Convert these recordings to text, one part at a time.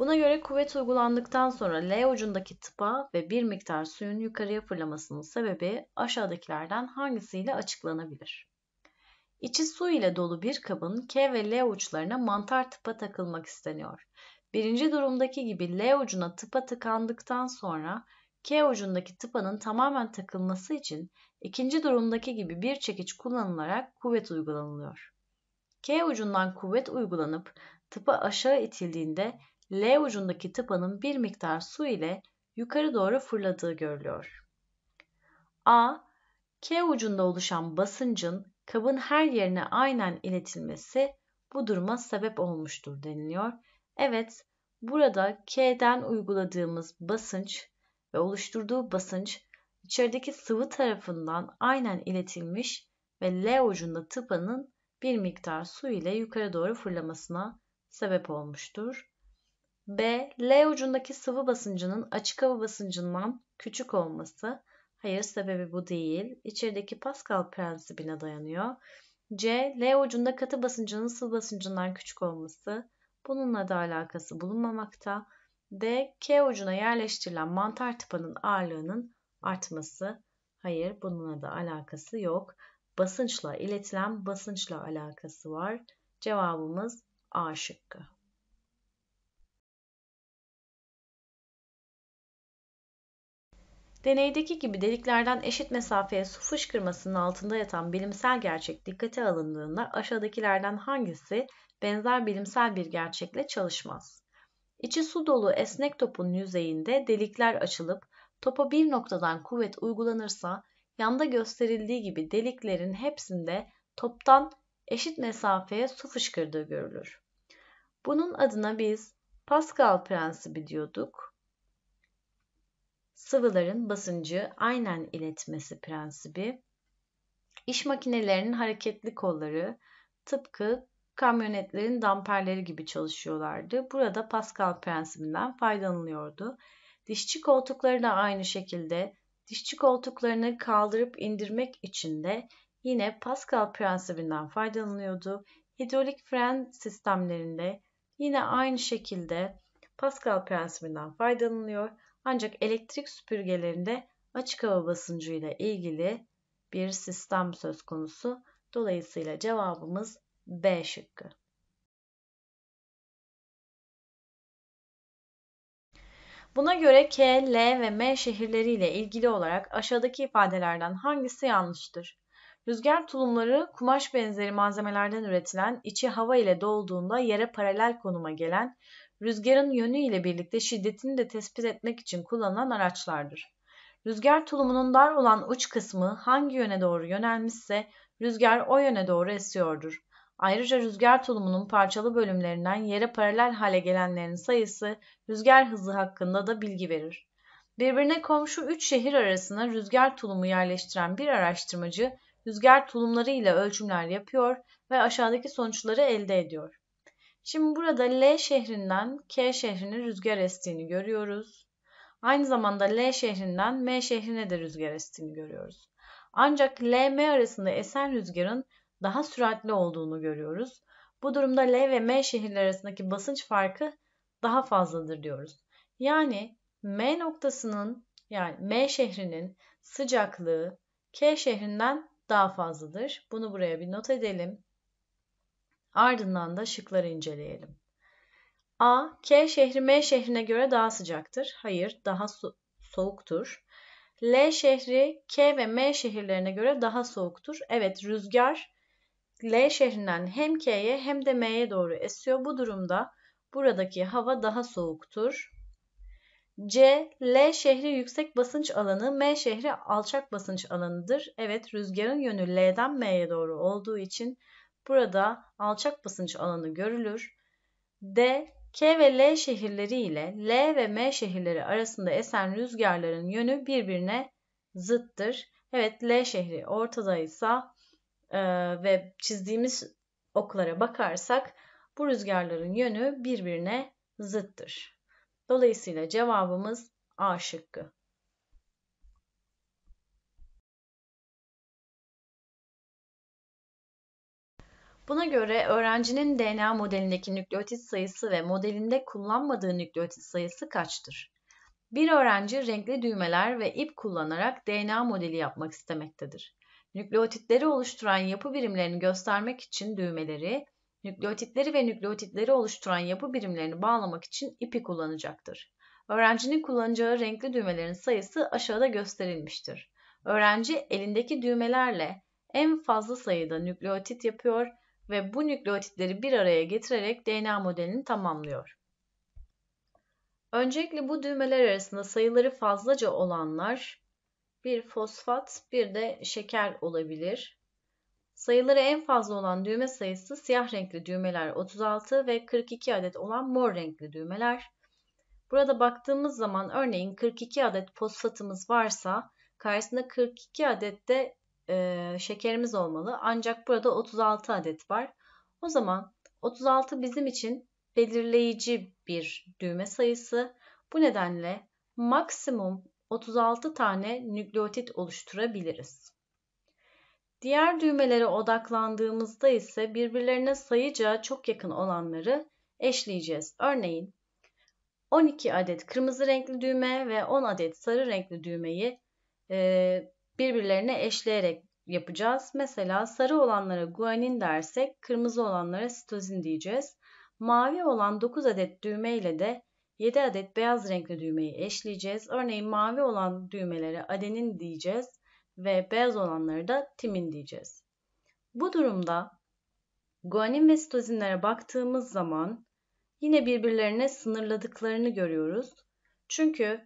Buna göre kuvvet uygulandıktan sonra L ucundaki tıpa ve bir miktar suyun yukarıya fırlamasının sebebi aşağıdakilerden hangisiyle açıklanabilir? İçi su ile dolu bir kabın K ve L uçlarına mantar tıpa takılmak isteniyor. Birinci durumdaki gibi L ucuna tıpa tıkandıktan sonra K ucundaki tıpanın tamamen takılması için ikinci durumdaki gibi bir çekiç kullanılarak kuvvet uygulanılıyor. K ucundan kuvvet uygulanıp tıpa aşağı itildiğinde L ucundaki tıpanın bir miktar su ile yukarı doğru fırladığı görülüyor. A. K ucunda oluşan basıncın kabın her yerine aynen iletilmesi bu duruma sebep olmuştur deniliyor. Evet, burada K'den uyguladığımız basınç ve oluşturduğu basınç içerideki sıvı tarafından aynen iletilmiş ve L ucunda tıpanın bir miktar su ile yukarı doğru fırlamasına sebep olmuştur. B. L ucundaki sıvı basıncının açık hava basıncından küçük olması. Hayır sebebi bu değil. İçerideki Pascal prensibine dayanıyor. C. L ucunda katı basıncının sıvı basıncından küçük olması. Bununla da alakası bulunmamakta. D. K ucuna yerleştirilen mantar tıpanın ağırlığının artması. Hayır bununla da alakası yok. Basınçla iletilen basınçla alakası var. Cevabımız A şıkkı. Deneydeki gibi deliklerden eşit mesafeye su fışkırmasının altında yatan bilimsel gerçek dikkate alındığında aşağıdakilerden hangisi benzer bilimsel bir gerçekle çalışmaz? İçi su dolu esnek topun yüzeyinde delikler açılıp topa bir noktadan kuvvet uygulanırsa yanda gösterildiği gibi deliklerin hepsinde toptan eşit mesafeye su fışkırdığı görülür. Bunun adına biz Pascal prensibi diyorduk sıvıların basıncı aynen iletmesi prensibi, iş makinelerinin hareketli kolları tıpkı kamyonetlerin damperleri gibi çalışıyorlardı. Burada Pascal prensibinden faydalanıyordu. Dişçi koltukları da aynı şekilde dişçi koltuklarını kaldırıp indirmek için de yine Pascal prensibinden faydalanıyordu. Hidrolik fren sistemlerinde yine aynı şekilde Pascal prensibinden faydalanıyor. Ancak elektrik süpürgelerinde açık hava basıncıyla ilgili bir sistem söz konusu. Dolayısıyla cevabımız B şıkkı. Buna göre K, L ve M şehirleriyle ilgili olarak aşağıdaki ifadelerden hangisi yanlıştır? Rüzgar tulumları kumaş benzeri malzemelerden üretilen, içi hava ile dolduğunda yere paralel konuma gelen, rüzgarın yönü ile birlikte şiddetini de tespit etmek için kullanılan araçlardır. Rüzgar tulumunun dar olan uç kısmı hangi yöne doğru yönelmişse rüzgar o yöne doğru esiyordur. Ayrıca rüzgar tulumunun parçalı bölümlerinden yere paralel hale gelenlerin sayısı rüzgar hızı hakkında da bilgi verir. Birbirine komşu 3 şehir arasına rüzgar tulumu yerleştiren bir araştırmacı rüzgar tulumları ile ölçümler yapıyor ve aşağıdaki sonuçları elde ediyor. Şimdi burada L şehrinden K şehrine rüzgar estiğini görüyoruz. Aynı zamanda L şehrinden M şehrine de rüzgar estiğini görüyoruz. Ancak L-M arasında esen rüzgarın daha süratli olduğunu görüyoruz. Bu durumda L ve M şehirler arasındaki basınç farkı daha fazladır diyoruz. Yani M noktasının yani M şehrinin sıcaklığı K şehrinden daha fazladır. Bunu buraya bir not edelim. Ardından da şıkları inceleyelim. A. K şehri M şehrine göre daha sıcaktır. Hayır, daha so soğuktur. L şehri K ve M şehirlerine göre daha soğuktur. Evet, rüzgar L şehrinden hem K'ye hem de M'ye doğru esiyor. Bu durumda buradaki hava daha soğuktur. C. L şehri yüksek basınç alanı, M şehri alçak basınç alanıdır. Evet, rüzgarın yönü L'den M'ye doğru olduğu için Burada alçak basınç alanı görülür. D, K ve L şehirleri ile L ve M şehirleri arasında esen rüzgarların yönü birbirine zıttır. Evet L şehri ortadaysa e, ve çizdiğimiz oklara bakarsak bu rüzgarların yönü birbirine zıttır. Dolayısıyla cevabımız A şıkkı. Buna göre öğrencinin DNA modelindeki nükleotit sayısı ve modelinde kullanmadığı nükleotit sayısı kaçtır? Bir öğrenci renkli düğmeler ve ip kullanarak DNA modeli yapmak istemektedir. Nükleotitleri oluşturan yapı birimlerini göstermek için düğmeleri, nükleotitleri ve nükleotitleri oluşturan yapı birimlerini bağlamak için ipi kullanacaktır. Öğrencinin kullanacağı renkli düğmelerin sayısı aşağıda gösterilmiştir. Öğrenci elindeki düğmelerle en fazla sayıda nükleotit yapıyor ve bu nükleotitleri bir araya getirerek DNA modelini tamamlıyor. Öncelikle bu düğmeler arasında sayıları fazlaca olanlar bir fosfat bir de şeker olabilir. Sayıları en fazla olan düğme sayısı siyah renkli düğmeler 36 ve 42 adet olan mor renkli düğmeler. Burada baktığımız zaman örneğin 42 adet fosfatımız varsa karşısında 42 adet de e, şekerimiz olmalı. Ancak burada 36 adet var. O zaman 36 bizim için belirleyici bir düğme sayısı. Bu nedenle maksimum 36 tane nükleotit oluşturabiliriz. Diğer düğmelere odaklandığımızda ise birbirlerine sayıca çok yakın olanları eşleyeceğiz. Örneğin 12 adet kırmızı renkli düğme ve 10 adet sarı renkli düğmeyi e, birbirlerine eşleyerek yapacağız. Mesela sarı olanlara guanin dersek kırmızı olanlara sitozin diyeceğiz. Mavi olan 9 adet düğme ile de 7 adet beyaz renkli düğmeyi eşleyeceğiz. Örneğin mavi olan düğmelere adenin diyeceğiz ve beyaz olanları da timin diyeceğiz. Bu durumda guanin ve sitozinlere baktığımız zaman yine birbirlerine sınırladıklarını görüyoruz. Çünkü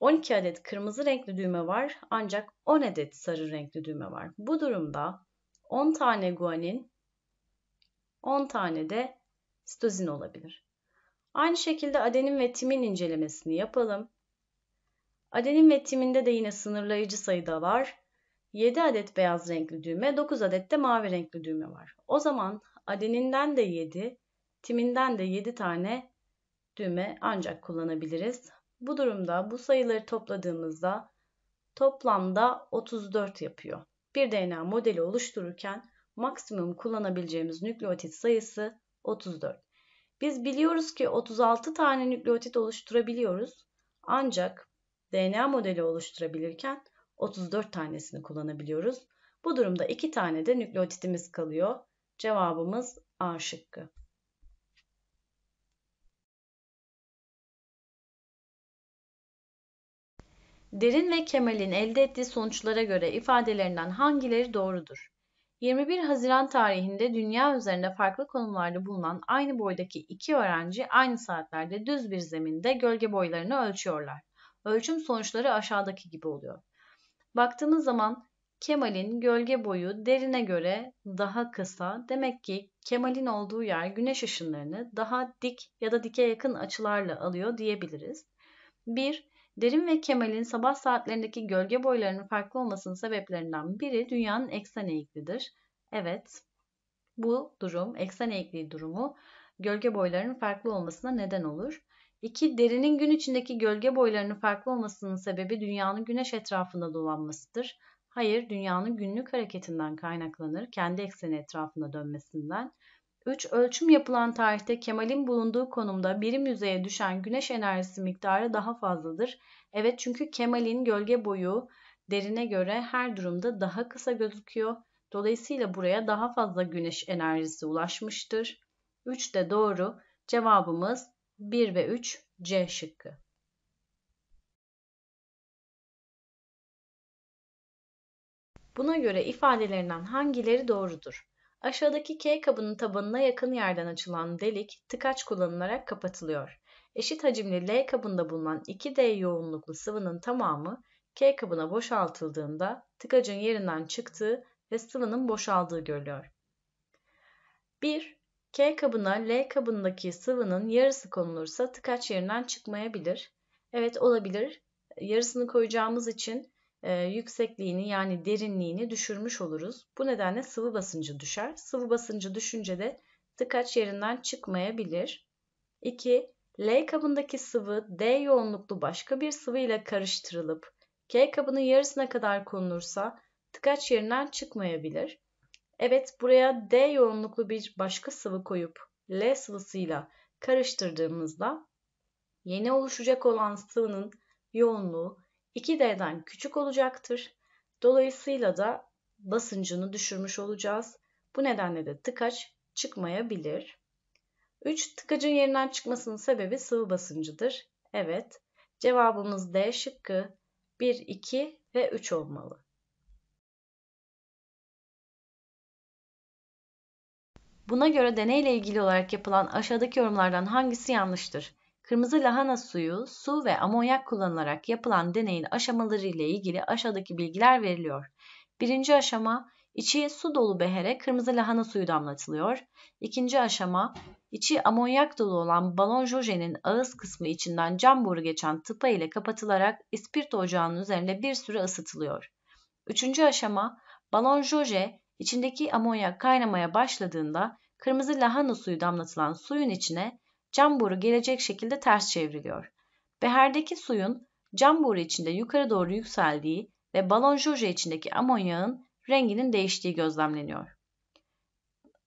12 adet kırmızı renkli düğme var ancak 10 adet sarı renkli düğme var. Bu durumda 10 tane guanin, 10 tane de sitozin olabilir. Aynı şekilde adenin ve timin incelemesini yapalım. Adenin ve timinde de yine sınırlayıcı sayıda var. 7 adet beyaz renkli düğme, 9 adet de mavi renkli düğme var. O zaman adeninden de 7, timinden de 7 tane düğme ancak kullanabiliriz. Bu durumda bu sayıları topladığımızda toplamda 34 yapıyor. Bir DNA modeli oluştururken maksimum kullanabileceğimiz nükleotit sayısı 34. Biz biliyoruz ki 36 tane nükleotit oluşturabiliyoruz. Ancak DNA modeli oluşturabilirken 34 tanesini kullanabiliyoruz. Bu durumda 2 tane de nükleotitimiz kalıyor. Cevabımız A şıkkı. Derin ve Kemal'in elde ettiği sonuçlara göre ifadelerinden hangileri doğrudur? 21 Haziran tarihinde dünya üzerinde farklı konumlarda bulunan aynı boydaki iki öğrenci aynı saatlerde düz bir zeminde gölge boylarını ölçüyorlar. Ölçüm sonuçları aşağıdaki gibi oluyor. Baktığınız zaman Kemal'in gölge boyu derine göre daha kısa. Demek ki Kemal'in olduğu yer güneş ışınlarını daha dik ya da dike yakın açılarla alıyor diyebiliriz. 1. Derin ve Kemal'in sabah saatlerindeki gölge boylarının farklı olmasının sebeplerinden biri dünyanın eksen eğiklidir. Evet, bu durum, eksen eğikliği durumu gölge boylarının farklı olmasına neden olur. İki Derinin gün içindeki gölge boylarının farklı olmasının sebebi dünyanın güneş etrafında dolanmasıdır. Hayır, dünyanın günlük hareketinden kaynaklanır, kendi ekseni etrafında dönmesinden. 3. Ölçüm yapılan tarihte Kemal'in bulunduğu konumda birim yüzeye düşen güneş enerjisi miktarı daha fazladır. Evet çünkü Kemal'in gölge boyu derine göre her durumda daha kısa gözüküyor. Dolayısıyla buraya daha fazla güneş enerjisi ulaşmıştır. 3 de doğru. Cevabımız 1 ve 3 C şıkkı. Buna göre ifadelerinden hangileri doğrudur? Aşağıdaki K kabının tabanına yakın yerden açılan delik tıkaç kullanılarak kapatılıyor. Eşit hacimli L kabında bulunan 2D yoğunluklu sıvının tamamı K kabına boşaltıldığında tıkacın yerinden çıktığı ve sıvının boşaldığı görülüyor. 1. K kabına L kabındaki sıvının yarısı konulursa tıkaç yerinden çıkmayabilir. Evet olabilir. Yarısını koyacağımız için e, yüksekliğini yani derinliğini düşürmüş oluruz. Bu nedenle sıvı basıncı düşer. Sıvı basıncı düşünce de tıkaç yerinden çıkmayabilir. 2. L kabındaki sıvı D yoğunluklu başka bir sıvı ile karıştırılıp K kabının yarısına kadar konulursa tıkaç yerinden çıkmayabilir. Evet buraya D yoğunluklu bir başka sıvı koyup L sıvısıyla karıştırdığımızda yeni oluşacak olan sıvının yoğunluğu 2D'den küçük olacaktır. Dolayısıyla da basıncını düşürmüş olacağız. Bu nedenle de tıkaç çıkmayabilir. 3. Tıkacın yerinden çıkmasının sebebi sıvı basıncıdır. Evet. Cevabımız D şıkkı 1, 2 ve 3 olmalı. Buna göre deneyle ilgili olarak yapılan aşağıdaki yorumlardan hangisi yanlıştır? Kırmızı lahana suyu, su ve amonyak kullanılarak yapılan deneyin aşamaları ile ilgili aşağıdaki bilgiler veriliyor. Birinci aşama içi su dolu behere kırmızı lahana suyu damlatılıyor. İkinci aşama içi amonyak dolu olan balon jojenin ağız kısmı içinden cam boru geçen tıpa ile kapatılarak ispirto ocağının üzerinde bir süre ısıtılıyor. Üçüncü aşama balon joje içindeki amonyak kaynamaya başladığında kırmızı lahana suyu damlatılan suyun içine cam boru gelecek şekilde ters çevriliyor. Beherdeki suyun cam boru içinde yukarı doğru yükseldiği ve balon juje içindeki amonyağın renginin değiştiği gözlemleniyor.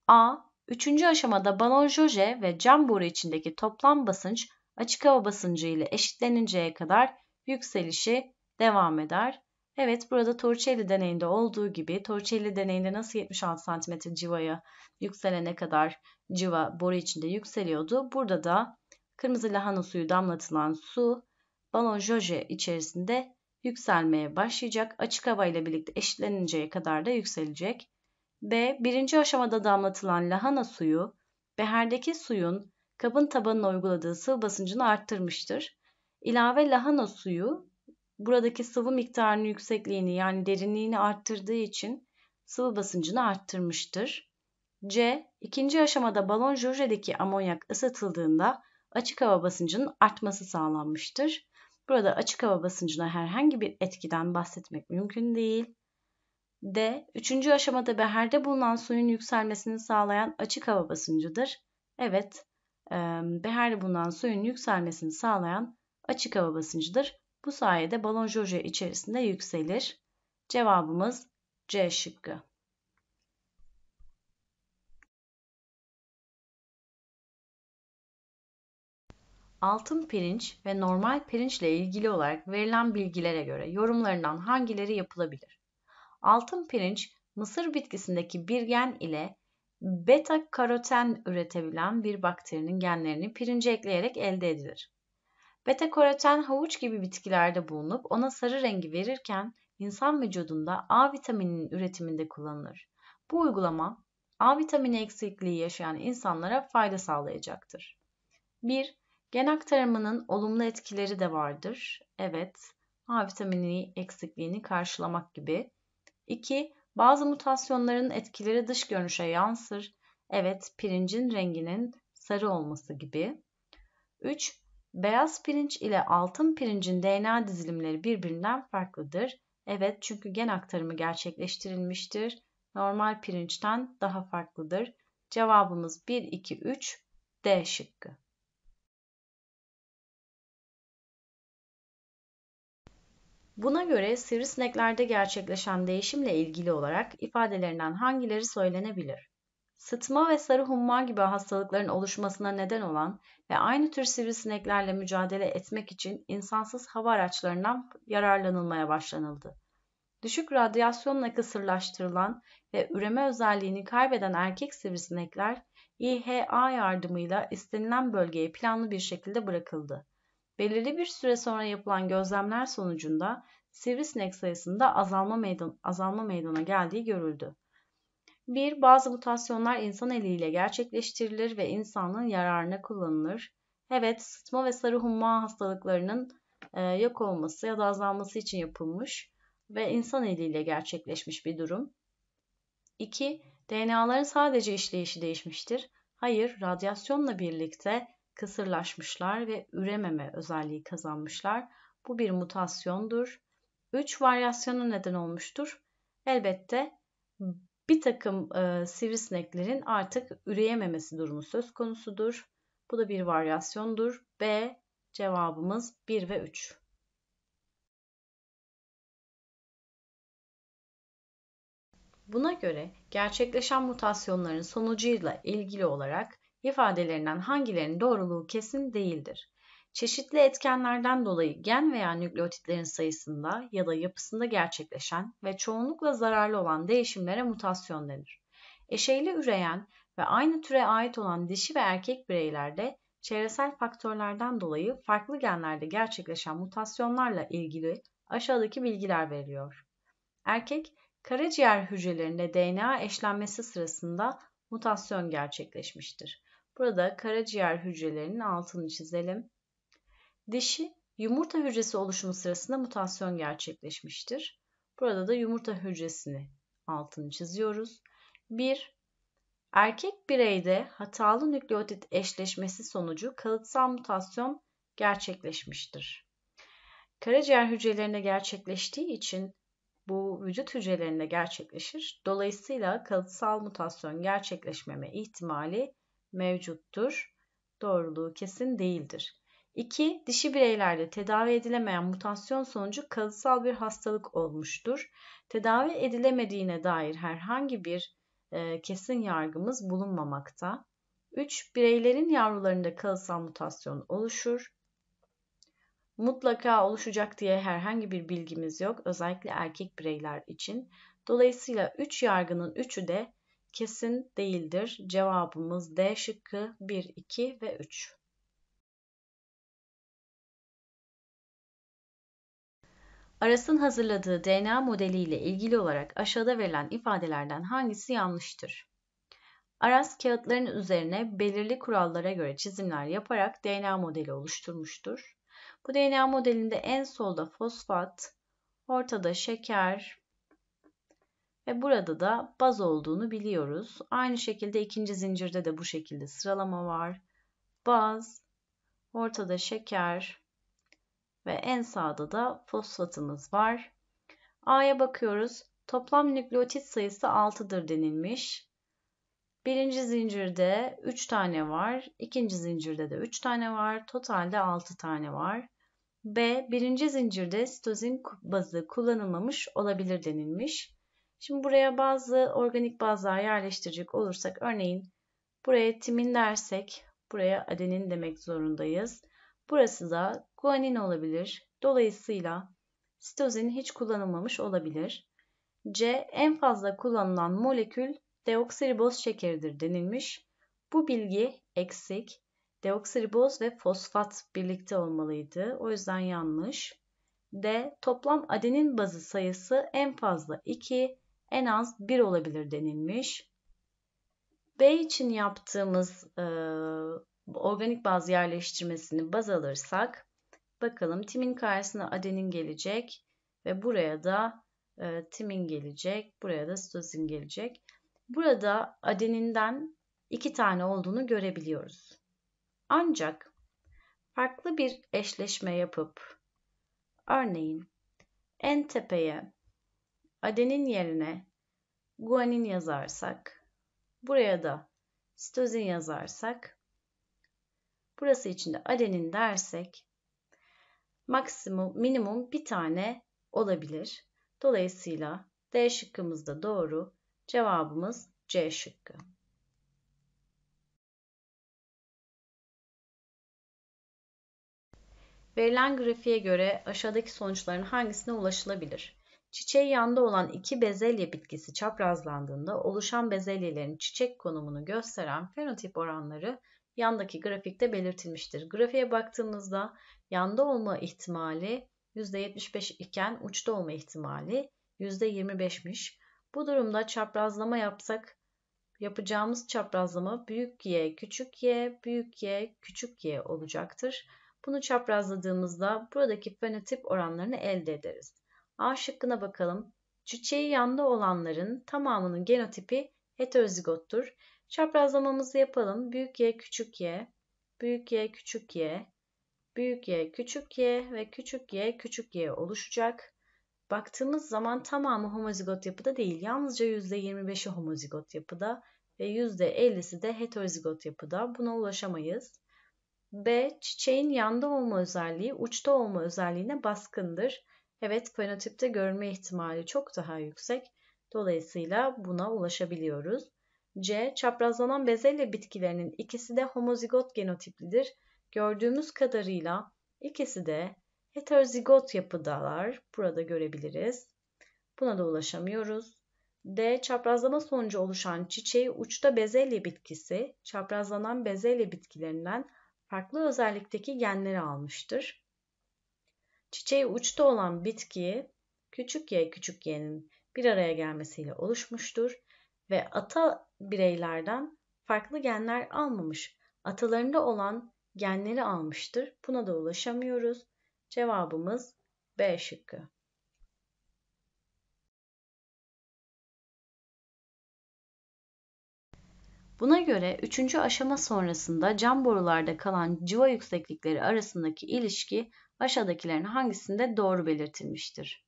A. Üçüncü aşamada balon juje ve cam boru içindeki toplam basınç açık hava basıncı ile eşitleninceye kadar yükselişi devam eder. Evet burada Torricelli deneyinde olduğu gibi Torricelli deneyinde nasıl 76 cm civaya yükselene kadar civa boru içinde yükseliyordu. Burada da kırmızı lahana suyu damlatılan su balon joje içerisinde yükselmeye başlayacak. Açık hava ile birlikte eşitleninceye kadar da yükselecek. B. Birinci aşamada damlatılan lahana suyu beherdeki suyun kabın tabanına uyguladığı sıvı basıncını arttırmıştır. İlave lahana suyu buradaki sıvı miktarının yüksekliğini yani derinliğini arttırdığı için sıvı basıncını arttırmıştır. C. ikinci aşamada balon jöjedeki amonyak ısıtıldığında açık hava basıncının artması sağlanmıştır. Burada açık hava basıncına herhangi bir etkiden bahsetmek mümkün değil. D. Üçüncü aşamada beherde bulunan suyun yükselmesini sağlayan açık hava basıncıdır. Evet, beherde bulunan suyun yükselmesini sağlayan açık hava basıncıdır. Bu sayede balon joje içerisinde yükselir. Cevabımız C şıkkı. altın pirinç ve normal pirinçle ilgili olarak verilen bilgilere göre yorumlarından hangileri yapılabilir? Altın pirinç, mısır bitkisindeki bir gen ile beta karoten üretebilen bir bakterinin genlerini pirince ekleyerek elde edilir. Beta-karoten havuç gibi bitkilerde bulunup ona sarı rengi verirken insan vücudunda A vitamininin üretiminde kullanılır. Bu uygulama A vitamini eksikliği yaşayan insanlara fayda sağlayacaktır. 1. Gen aktarımının olumlu etkileri de vardır. Evet, A vitamini eksikliğini karşılamak gibi. 2. Bazı mutasyonların etkileri dış görünüşe yansır. Evet, pirincin renginin sarı olması gibi. 3. Beyaz pirinç ile altın pirincin DNA dizilimleri birbirinden farklıdır. Evet çünkü gen aktarımı gerçekleştirilmiştir. Normal pirinçten daha farklıdır. Cevabımız 1, 2, 3 D şıkkı. Buna göre sivrisineklerde gerçekleşen değişimle ilgili olarak ifadelerinden hangileri söylenebilir? Sıtma ve sarı humma gibi hastalıkların oluşmasına neden olan ve aynı tür sivrisineklerle mücadele etmek için insansız hava araçlarından yararlanılmaya başlanıldı. Düşük radyasyonla kısırlaştırılan ve üreme özelliğini kaybeden erkek sivrisinekler İHA yardımıyla istenilen bölgeye planlı bir şekilde bırakıldı. Belirli bir süre sonra yapılan gözlemler sonucunda sivrisinek sayısında azalma, meydan, azalma meydana geldiği görüldü. 1. Bazı mutasyonlar insan eliyle gerçekleştirilir ve insanın yararına kullanılır. Evet, sıtma ve sarı humma hastalıklarının e, yok olması ya da azalması için yapılmış ve insan eliyle gerçekleşmiş bir durum. 2. DNA'ların sadece işleyişi değişmiştir. Hayır, radyasyonla birlikte kısırlaşmışlar ve ürememe özelliği kazanmışlar. Bu bir mutasyondur. 3. Varyasyona neden olmuştur. Elbette bir takım e, sivrisineklerin artık üreyememesi durumu söz konusudur. Bu da bir varyasyondur. B cevabımız 1 ve 3. Buna göre gerçekleşen mutasyonların sonucuyla ilgili olarak ifadelerinden hangilerinin doğruluğu kesin değildir? Çeşitli etkenlerden dolayı gen veya nükleotitlerin sayısında ya da yapısında gerçekleşen ve çoğunlukla zararlı olan değişimlere mutasyon denir. Eşeyli üreyen ve aynı türe ait olan dişi ve erkek bireylerde çevresel faktörlerden dolayı farklı genlerde gerçekleşen mutasyonlarla ilgili aşağıdaki bilgiler veriliyor. Erkek, karaciğer hücrelerinde DNA eşlenmesi sırasında mutasyon gerçekleşmiştir. Burada karaciğer hücrelerinin altını çizelim. Dişi yumurta hücresi oluşumu sırasında mutasyon gerçekleşmiştir. Burada da yumurta hücresini altını çiziyoruz. 1. Erkek bireyde hatalı nükleotit eşleşmesi sonucu kalıtsal mutasyon gerçekleşmiştir. Karaciğer hücrelerine gerçekleştiği için bu vücut hücrelerinde gerçekleşir. Dolayısıyla kalıtsal mutasyon gerçekleşmeme ihtimali mevcuttur. Doğruluğu kesin değildir. 2. Dişi bireylerde tedavi edilemeyen mutasyon sonucu kalıtsal bir hastalık olmuştur. Tedavi edilemediğine dair herhangi bir e, kesin yargımız bulunmamakta. 3. Bireylerin yavrularında kalıtsal mutasyon oluşur. Mutlaka oluşacak diye herhangi bir bilgimiz yok. Özellikle erkek bireyler için. Dolayısıyla 3 üç yargının 3'ü de kesin değildir. Cevabımız D şıkkı 1, 2 ve 3. Aras'ın hazırladığı DNA modeli ile ilgili olarak aşağıda verilen ifadelerden hangisi yanlıştır? Aras kağıtların üzerine belirli kurallara göre çizimler yaparak DNA modeli oluşturmuştur. Bu DNA modelinde en solda fosfat, ortada şeker ve burada da baz olduğunu biliyoruz. Aynı şekilde ikinci zincirde de bu şekilde sıralama var. Baz, ortada şeker, ve en sağda da fosfatımız var. A'ya bakıyoruz. Toplam nükleotit sayısı 6'dır denilmiş. Birinci zincirde 3 tane var. ikinci zincirde de 3 tane var. Totalde 6 tane var. B. Birinci zincirde sitozin bazı kullanılmamış olabilir denilmiş. Şimdi buraya bazı organik bazlar yerleştirecek olursak örneğin buraya timin dersek buraya adenin demek zorundayız. Burası da guanin olabilir. Dolayısıyla sitozin hiç kullanılmamış olabilir. C. En fazla kullanılan molekül deoksiriboz şekeridir denilmiş. Bu bilgi eksik. Deoksiriboz ve fosfat birlikte olmalıydı. O yüzden yanlış. D. Toplam adenin bazı sayısı en fazla 2, en az 1 olabilir denilmiş. B için yaptığımız e, organik baz yerleştirmesini baz alırsak bakalım timin karşısına adenin gelecek ve buraya da e, timin gelecek, buraya da sitozin gelecek. Burada adeninden iki tane olduğunu görebiliyoruz. Ancak farklı bir eşleşme yapıp örneğin en tepeye adenin yerine guanin yazarsak buraya da sitozin yazarsak Burası için de alenin dersek maksimum minimum bir tane olabilir. Dolayısıyla D şıkkımız da doğru. Cevabımız C şıkkı. Verilen grafiğe göre aşağıdaki sonuçların hangisine ulaşılabilir? Çiçeği yanda olan iki bezelye bitkisi çaprazlandığında oluşan bezelyelerin çiçek konumunu gösteren fenotip oranları yandaki grafikte belirtilmiştir. Grafiğe baktığımızda yanda olma ihtimali %75 iken uçta olma ihtimali %25'miş. Bu durumda çaprazlama yapsak yapacağımız çaprazlama büyük y, küçük y, büyük y, küçük y olacaktır. Bunu çaprazladığımızda buradaki fenotip oranlarını elde ederiz. A şıkkına bakalım. Çiçeği yanda olanların tamamının genotipi heterozigottur Çaprazlamamızı yapalım. Büyük Y, küçük Y, büyük Y, küçük Y, büyük Y, küçük Y ve küçük Y, küçük Y oluşacak. Baktığımız zaman tamamı homozigot yapıda değil. Yalnızca %25'i homozigot yapıda ve %50'si de heterozigot yapıda. Buna ulaşamayız. B. Çiçeğin yanda olma özelliği uçta olma özelliğine baskındır. Evet fenotipte görme ihtimali çok daha yüksek. Dolayısıyla buna ulaşabiliyoruz. C. Çaprazlanan bezelye bitkilerinin ikisi de homozigot genotiplidir. Gördüğümüz kadarıyla ikisi de heterozigot yapıdalar. Burada görebiliriz. Buna da ulaşamıyoruz. D. Çaprazlama sonucu oluşan çiçeği uçta bezelye bitkisi, çaprazlanan bezelye bitkilerinden farklı özellikteki genleri almıştır. Çiçeği uçta olan bitkiyi küçük y küçük y'nin bir araya gelmesiyle oluşmuştur ve ata bireylerden farklı genler almamış, atalarında olan genleri almıştır. Buna da ulaşamıyoruz. Cevabımız B şıkkı. Buna göre 3. aşama sonrasında cam borularda kalan civa yükseklikleri arasındaki ilişki aşağıdakilerin hangisinde doğru belirtilmiştir?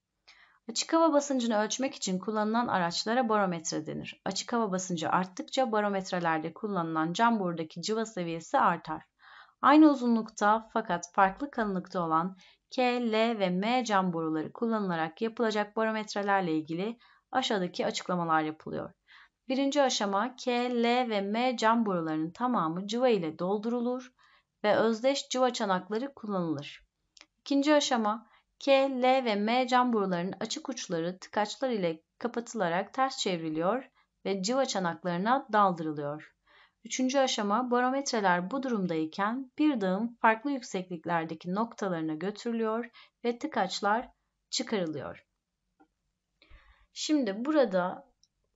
Açık hava basıncını ölçmek için kullanılan araçlara barometre denir. Açık hava basıncı arttıkça barometrelerde kullanılan cam borudaki cıva seviyesi artar. Aynı uzunlukta fakat farklı kalınlıkta olan K, L ve M cam boruları kullanılarak yapılacak barometrelerle ilgili aşağıdaki açıklamalar yapılıyor. Birinci aşama K, L ve M cam borularının tamamı cıva ile doldurulur ve özdeş cıva çanakları kullanılır. İkinci aşama K, L ve M cam borularının açık uçları tıkaçlar ile kapatılarak ters çevriliyor ve civa çanaklarına daldırılıyor. Üçüncü aşama barometreler bu durumdayken bir dağın farklı yüksekliklerdeki noktalarına götürülüyor ve tıkaçlar çıkarılıyor. Şimdi burada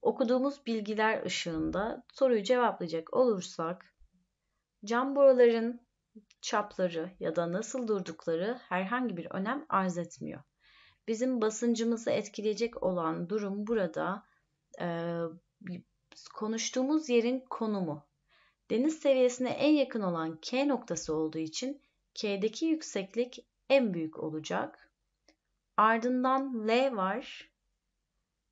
okuduğumuz bilgiler ışığında soruyu cevaplayacak olursak cam boruların çapları ya da nasıl durdukları herhangi bir önem arz etmiyor. Bizim basıncımızı etkileyecek olan durum burada e, konuştuğumuz yerin konumu. Deniz seviyesine en yakın olan K noktası olduğu için K'deki yükseklik en büyük olacak. Ardından L var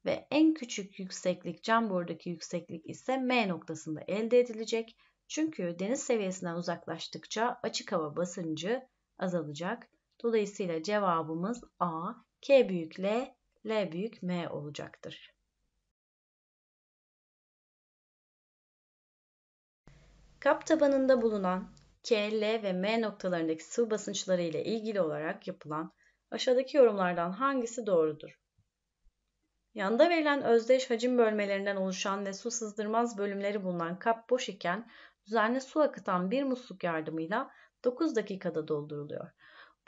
ve en küçük yükseklik, cam borudaki yükseklik ise M noktasında elde edilecek. Çünkü deniz seviyesinden uzaklaştıkça açık hava basıncı azalacak. Dolayısıyla cevabımız A, K büyük L, L büyük M olacaktır. Kap tabanında bulunan K, L ve M noktalarındaki sıvı basınçları ile ilgili olarak yapılan aşağıdaki yorumlardan hangisi doğrudur? Yanda verilen özdeş hacim bölmelerinden oluşan ve su sızdırmaz bölümleri bulunan kap boş iken düzenli su akıtan bir musluk yardımıyla 9 dakikada dolduruluyor.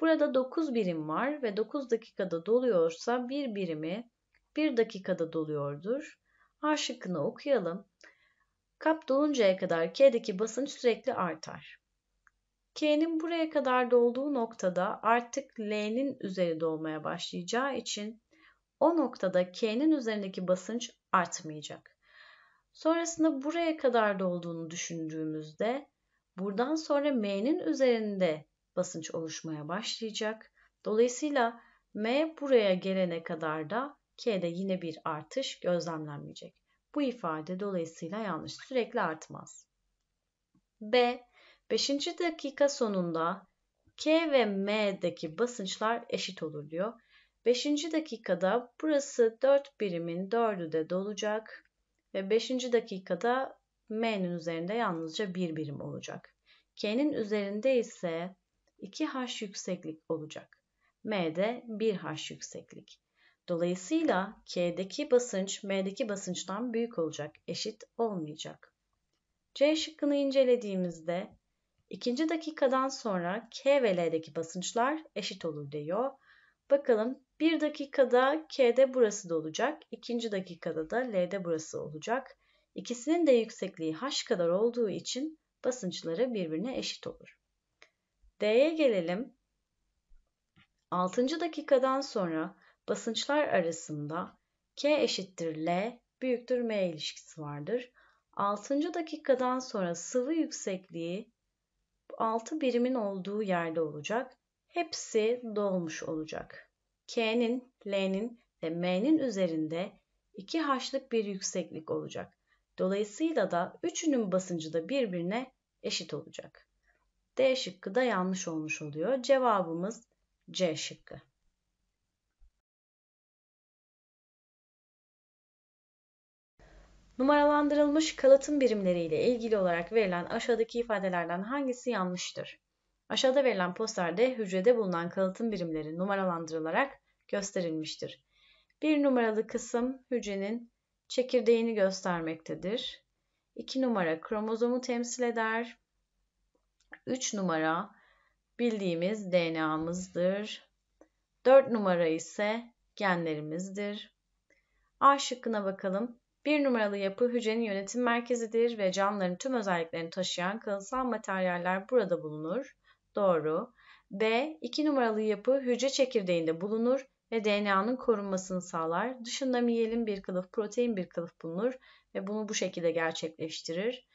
Burada 9 birim var ve 9 dakikada doluyorsa bir birimi 1 dakikada doluyordur. A şıkkını okuyalım. Kap doluncaya kadar K'deki basınç sürekli artar. K'nin buraya kadar dolduğu noktada artık L'nin üzeri dolmaya başlayacağı için o noktada K'nin üzerindeki basınç artmayacak. Sonrasında buraya kadar da olduğunu düşündüğümüzde buradan sonra M'nin üzerinde basınç oluşmaya başlayacak. Dolayısıyla M buraya gelene kadar da K'de yine bir artış gözlemlenmeyecek. Bu ifade dolayısıyla yanlış. Sürekli artmaz. B. 5. dakika sonunda K ve M'deki basınçlar eşit olur diyor. 5. dakikada burası 4 birimin 4'ü de dolacak ve 5. dakikada M'nin üzerinde yalnızca bir birim olacak. K'nin üzerinde ise 2H yükseklik olacak. M'de 1H yükseklik. Dolayısıyla K'deki basınç M'deki basınçtan büyük olacak, eşit olmayacak. C şıkkını incelediğimizde ikinci dakikadan sonra K ve L'deki basınçlar eşit olur diyor. Bakalım bir dakikada K'de burası da olacak. ikinci dakikada da L'de burası olacak. İkisinin de yüksekliği H kadar olduğu için basınçları birbirine eşit olur. D'ye gelelim. 6. dakikadan sonra basınçlar arasında K eşittir L büyüktür M ilişkisi vardır. 6. dakikadan sonra sıvı yüksekliği 6 birimin olduğu yerde olacak hepsi dolmuş olacak. K'nin, L'nin ve M'nin üzerinde iki H'lık bir yükseklik olacak. Dolayısıyla da üçünün basıncı da birbirine eşit olacak. D şıkkı da yanlış olmuş oluyor. Cevabımız C şıkkı. Numaralandırılmış kalıtım birimleriyle ilgili olarak verilen aşağıdaki ifadelerden hangisi yanlıştır? Aşağıda verilen posterde hücrede bulunan kalıtım birimleri numaralandırılarak gösterilmiştir. Bir numaralı kısım hücrenin çekirdeğini göstermektedir. 2 numara kromozomu temsil eder. 3 numara bildiğimiz DNA'mızdır. 4 numara ise genlerimizdir. A şıkkına bakalım. Bir numaralı yapı hücrenin yönetim merkezidir ve canlıların tüm özelliklerini taşıyan kalıtsal materyaller burada bulunur. Doğru. B. 2 numaralı yapı hücre çekirdeğinde bulunur ve DNA'nın korunmasını sağlar. Dışında miyelin bir kılıf, protein bir kılıf bulunur ve bunu bu şekilde gerçekleştirir.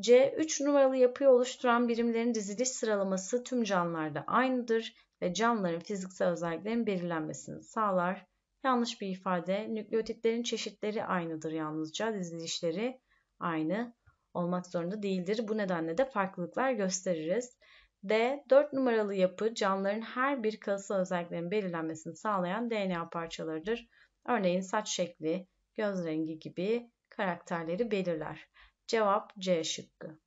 C. 3 numaralı yapıyı oluşturan birimlerin diziliş sıralaması tüm canlılarda aynıdır ve canlıların fiziksel özelliklerinin belirlenmesini sağlar. Yanlış bir ifade. Nükleotitlerin çeşitleri aynıdır yalnızca. Dizilişleri aynı olmak zorunda değildir. Bu nedenle de farklılıklar gösteririz. D. 4 numaralı yapı canlıların her bir kalıtsal özelliklerinin belirlenmesini sağlayan DNA parçalarıdır. Örneğin saç şekli, göz rengi gibi karakterleri belirler. Cevap C şıkkı.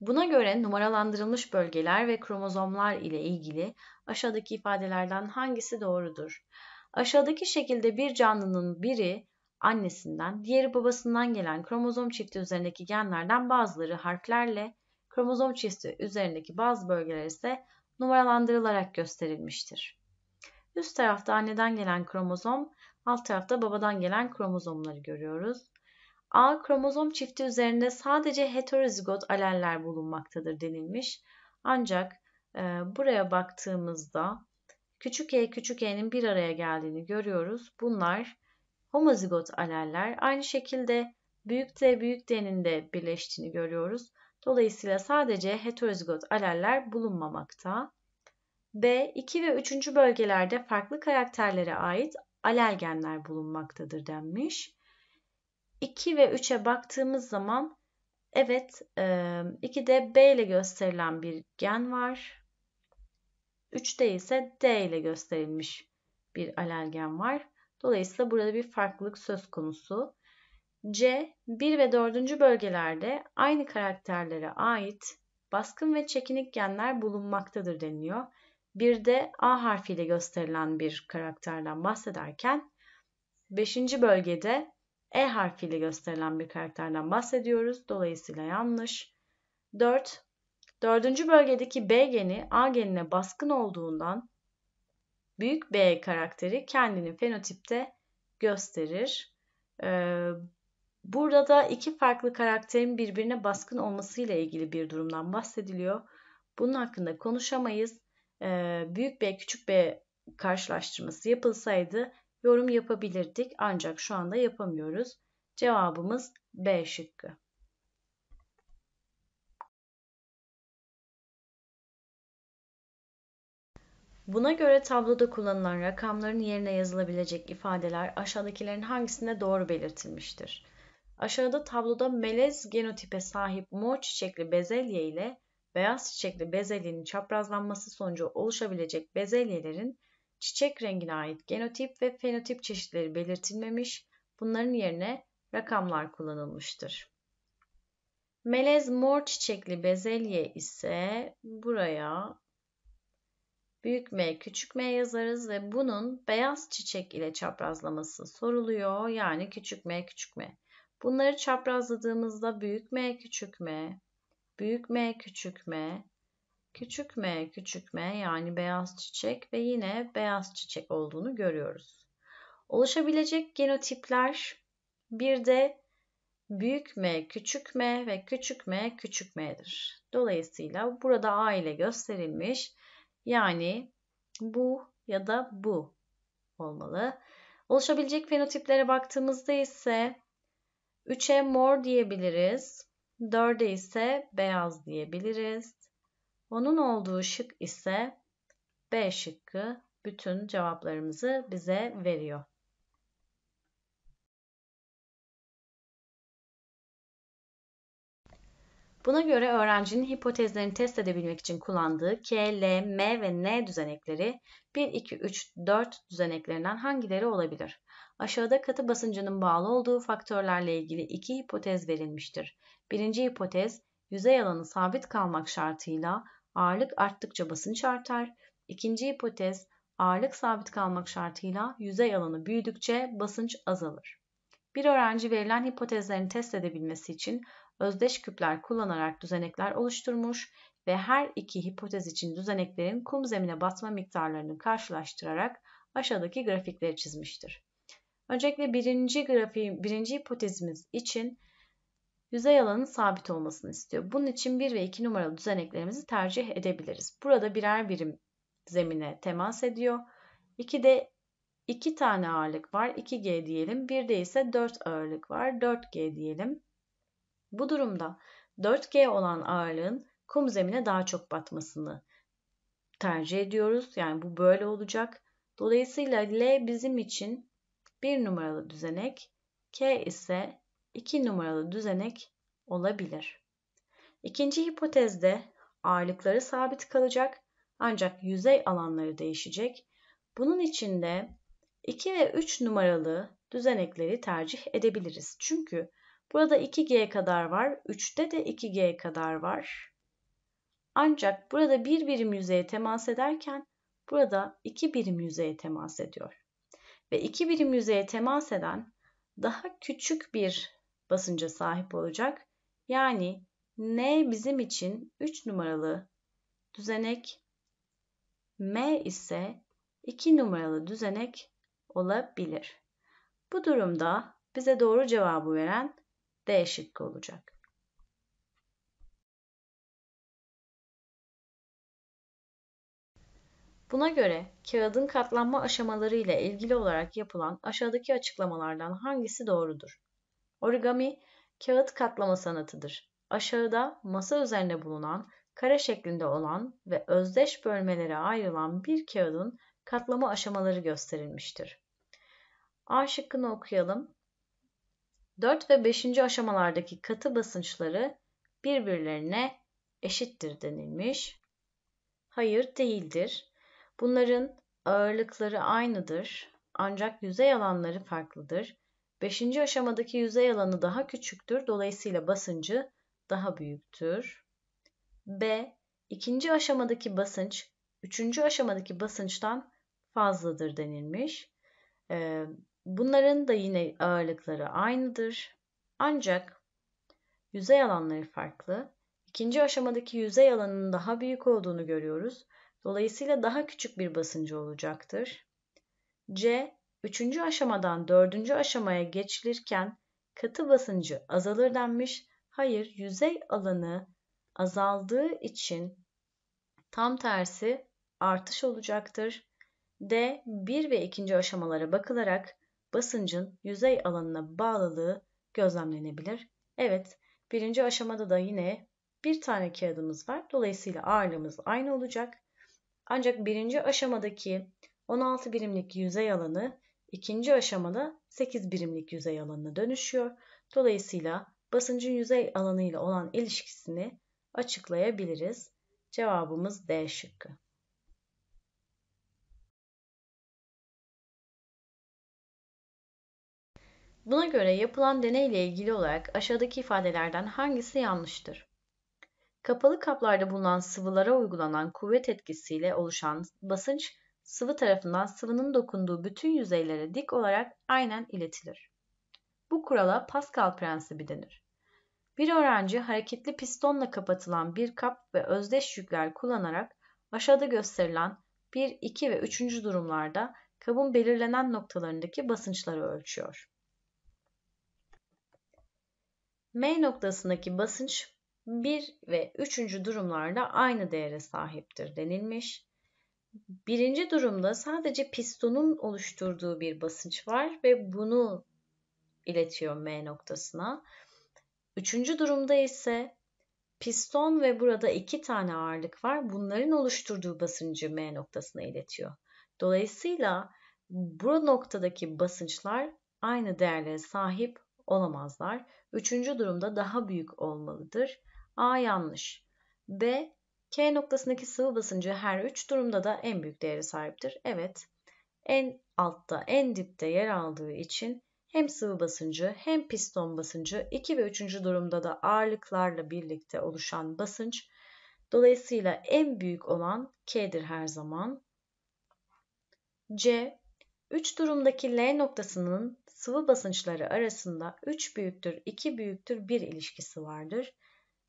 Buna göre numaralandırılmış bölgeler ve kromozomlar ile ilgili aşağıdaki ifadelerden hangisi doğrudur? Aşağıdaki şekilde bir canlının biri annesinden, diğeri babasından gelen kromozom çifti üzerindeki genlerden bazıları harflerle, kromozom çifti üzerindeki bazı bölgeler ise numaralandırılarak gösterilmiştir. Üst tarafta anneden gelen kromozom, alt tarafta babadan gelen kromozomları görüyoruz. A kromozom çifti üzerinde sadece heterozigot aleller bulunmaktadır denilmiş. Ancak e, buraya baktığımızda küçük e küçük e'nin bir araya geldiğini görüyoruz. Bunlar homozigot alerler aynı şekilde büyük T büyük D'nin de birleştiğini görüyoruz. Dolayısıyla sadece heterozigot alerler bulunmamakta. B, 2 ve 3. bölgelerde farklı karakterlere ait alelgenler bulunmaktadır denmiş. 2 ve 3'e baktığımız zaman evet 2'de e, B ile gösterilen bir gen var. 3'te ise D ile gösterilmiş bir alelgen var. Dolayısıyla burada bir farklılık söz konusu. C. 1 ve 4. bölgelerde aynı karakterlere ait baskın ve çekinik genler bulunmaktadır deniliyor. Bir de A harfiyle gösterilen bir karakterden bahsederken 5. bölgede E harfiyle gösterilen bir karakterden bahsediyoruz. Dolayısıyla yanlış. 4. 4. bölgedeki B geni A genine baskın olduğundan büyük B karakteri kendini fenotipte gösterir. Ee, burada da iki farklı karakterin birbirine baskın olmasıyla ilgili bir durumdan bahsediliyor. Bunun hakkında konuşamayız. Ee, büyük B küçük B karşılaştırması yapılsaydı yorum yapabilirdik ancak şu anda yapamıyoruz. Cevabımız B şıkkı. Buna göre tabloda kullanılan rakamların yerine yazılabilecek ifadeler aşağıdakilerin hangisinde doğru belirtilmiştir? Aşağıda tabloda melez genotipe sahip mor çiçekli bezelye ile beyaz çiçekli bezelyenin çaprazlanması sonucu oluşabilecek bezelyelerin çiçek rengine ait genotip ve fenotip çeşitleri belirtilmemiş, bunların yerine rakamlar kullanılmıştır. Melez mor çiçekli bezelye ise buraya büyük M küçük M yazarız ve bunun beyaz çiçek ile çaprazlaması soruluyor. Yani küçük M küçük M. Bunları çaprazladığımızda büyük M küçük M, büyük M küçük M, küçük M küçük M yani beyaz çiçek ve yine beyaz çiçek olduğunu görüyoruz. Oluşabilecek genotipler bir de büyük M küçük M ve küçük M küçük M'dir. Dolayısıyla burada A ile gösterilmiş yani bu ya da bu olmalı. Oluşabilecek fenotiplere baktığımızda ise 3'e mor diyebiliriz. 4'e ise beyaz diyebiliriz. Onun olduğu şık ise B şıkkı bütün cevaplarımızı bize veriyor. Buna göre öğrencinin hipotezlerini test edebilmek için kullandığı K, L, M ve N düzenekleri 1, 2, 3, 4 düzeneklerinden hangileri olabilir? Aşağıda katı basıncının bağlı olduğu faktörlerle ilgili iki hipotez verilmiştir. Birinci hipotez, yüzey alanı sabit kalmak şartıyla ağırlık arttıkça basınç artar. İkinci hipotez, ağırlık sabit kalmak şartıyla yüzey alanı büyüdükçe basınç azalır. Bir öğrenci verilen hipotezlerini test edebilmesi için özdeş küpler kullanarak düzenekler oluşturmuş ve her iki hipotez için düzeneklerin kum zemine batma miktarlarını karşılaştırarak aşağıdaki grafikleri çizmiştir. Öncelikle birinci grafiğin, birinci hipotezimiz için yüzey alanın sabit olmasını istiyor. Bunun için 1 ve 2 numaralı düzeneklerimizi tercih edebiliriz. Burada birer birim zemine temas ediyor. de 2 tane ağırlık var. 2G diyelim. de ise 4 ağırlık var. 4G diyelim. Bu durumda 4G olan ağırlığın kum zemine daha çok batmasını tercih ediyoruz. Yani bu böyle olacak. Dolayısıyla L bizim için bir numaralı düzenek, K ise 2 numaralı düzenek olabilir. İkinci hipotezde ağırlıkları sabit kalacak ancak yüzey alanları değişecek. Bunun için de 2 ve 3 numaralı düzenekleri tercih edebiliriz. Çünkü Burada 2G kadar var. 3'te de 2G kadar var. Ancak burada bir birim yüzeye temas ederken burada 2 birim yüzeye temas ediyor. Ve 2 birim yüzeye temas eden daha küçük bir basınca sahip olacak. Yani N bizim için 3 numaralı düzenek, M ise 2 numaralı düzenek olabilir. Bu durumda bize doğru cevabı veren D şıkkı olacak. Buna göre kağıdın katlanma aşamaları ile ilgili olarak yapılan aşağıdaki açıklamalardan hangisi doğrudur? Origami kağıt katlama sanatıdır. Aşağıda masa üzerinde bulunan kare şeklinde olan ve özdeş bölmelere ayrılan bir kağıdın katlama aşamaları gösterilmiştir. A şıkkını okuyalım. 4 ve 5. aşamalardaki katı basınçları birbirlerine eşittir denilmiş. Hayır değildir. Bunların ağırlıkları aynıdır ancak yüzey alanları farklıdır. 5. aşamadaki yüzey alanı daha küçüktür dolayısıyla basıncı daha büyüktür. B. İkinci aşamadaki basınç üçüncü aşamadaki basınçtan fazladır denilmiş. Ee, Bunların da yine ağırlıkları aynıdır. Ancak yüzey alanları farklı. İkinci aşamadaki yüzey alanının daha büyük olduğunu görüyoruz. Dolayısıyla daha küçük bir basıncı olacaktır. C. Üçüncü aşamadan dördüncü aşamaya geçilirken katı basıncı azalır denmiş. Hayır, yüzey alanı azaldığı için tam tersi artış olacaktır. D. bir ve ikinci aşamalara bakılarak basıncın yüzey alanına bağlılığı gözlemlenebilir. Evet, birinci aşamada da yine bir tane kağıdımız var. Dolayısıyla ağırlığımız aynı olacak. Ancak birinci aşamadaki 16 birimlik yüzey alanı ikinci aşamada 8 birimlik yüzey alanına dönüşüyor. Dolayısıyla basıncın yüzey alanı ile olan ilişkisini açıklayabiliriz. Cevabımız D şıkkı. Buna göre yapılan deney ile ilgili olarak aşağıdaki ifadelerden hangisi yanlıştır? Kapalı kaplarda bulunan sıvılara uygulanan kuvvet etkisiyle oluşan basınç, sıvı tarafından sıvının dokunduğu bütün yüzeylere dik olarak aynen iletilir. Bu kurala Pascal prensibi denir. Bir öğrenci hareketli pistonla kapatılan bir kap ve özdeş yükler kullanarak aşağıda gösterilen 1, 2 ve 3. durumlarda kabın belirlenen noktalarındaki basınçları ölçüyor. M noktasındaki basınç 1 ve 3. durumlarda aynı değere sahiptir denilmiş. Birinci durumda sadece pistonun oluşturduğu bir basınç var ve bunu iletiyor M noktasına. Üçüncü durumda ise piston ve burada iki tane ağırlık var. Bunların oluşturduğu basıncı M noktasına iletiyor. Dolayısıyla bu noktadaki basınçlar aynı değerlere sahip olamazlar. Üçüncü durumda daha büyük olmalıdır. A yanlış. B K noktasındaki sıvı basıncı her üç durumda da en büyük değere sahiptir. Evet, en altta, en dipte yer aldığı için hem sıvı basıncı hem piston basıncı 2 ve 3. durumda da ağırlıklarla birlikte oluşan basınç dolayısıyla en büyük olan K'dir her zaman. C 3 durumdaki L noktasının sıvı basınçları arasında 3 büyüktür 2 büyüktür 1 ilişkisi vardır.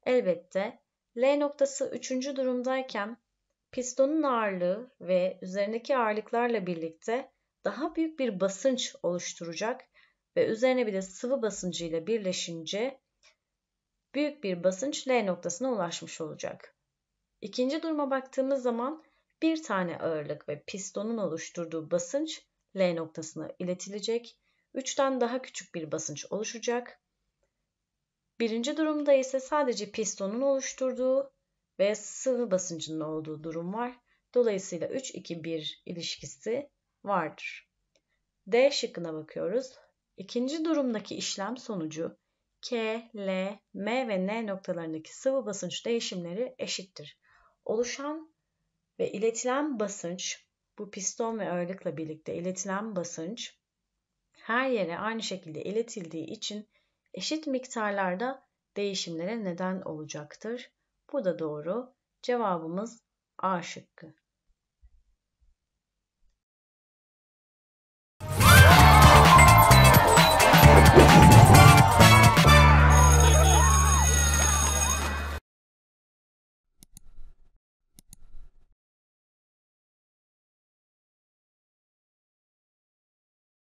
Elbette L noktası 3. durumdayken pistonun ağırlığı ve üzerindeki ağırlıklarla birlikte daha büyük bir basınç oluşturacak ve üzerine bir de sıvı basıncı ile birleşince büyük bir basınç L noktasına ulaşmış olacak. İkinci duruma baktığımız zaman bir tane ağırlık ve pistonun oluşturduğu basınç L noktasına iletilecek 3'ten daha küçük bir basınç oluşacak. Birinci durumda ise sadece pistonun oluşturduğu ve sıvı basıncının olduğu durum var. Dolayısıyla 3-2-1 ilişkisi vardır. D şıkkına bakıyoruz. İkinci durumdaki işlem sonucu K, L, M ve N noktalarındaki sıvı basınç değişimleri eşittir. Oluşan ve iletilen basınç, bu piston ve ağırlıkla birlikte iletilen basınç her yere aynı şekilde iletildiği için eşit miktarlarda değişimlere neden olacaktır. Bu da doğru. Cevabımız A şıkkı.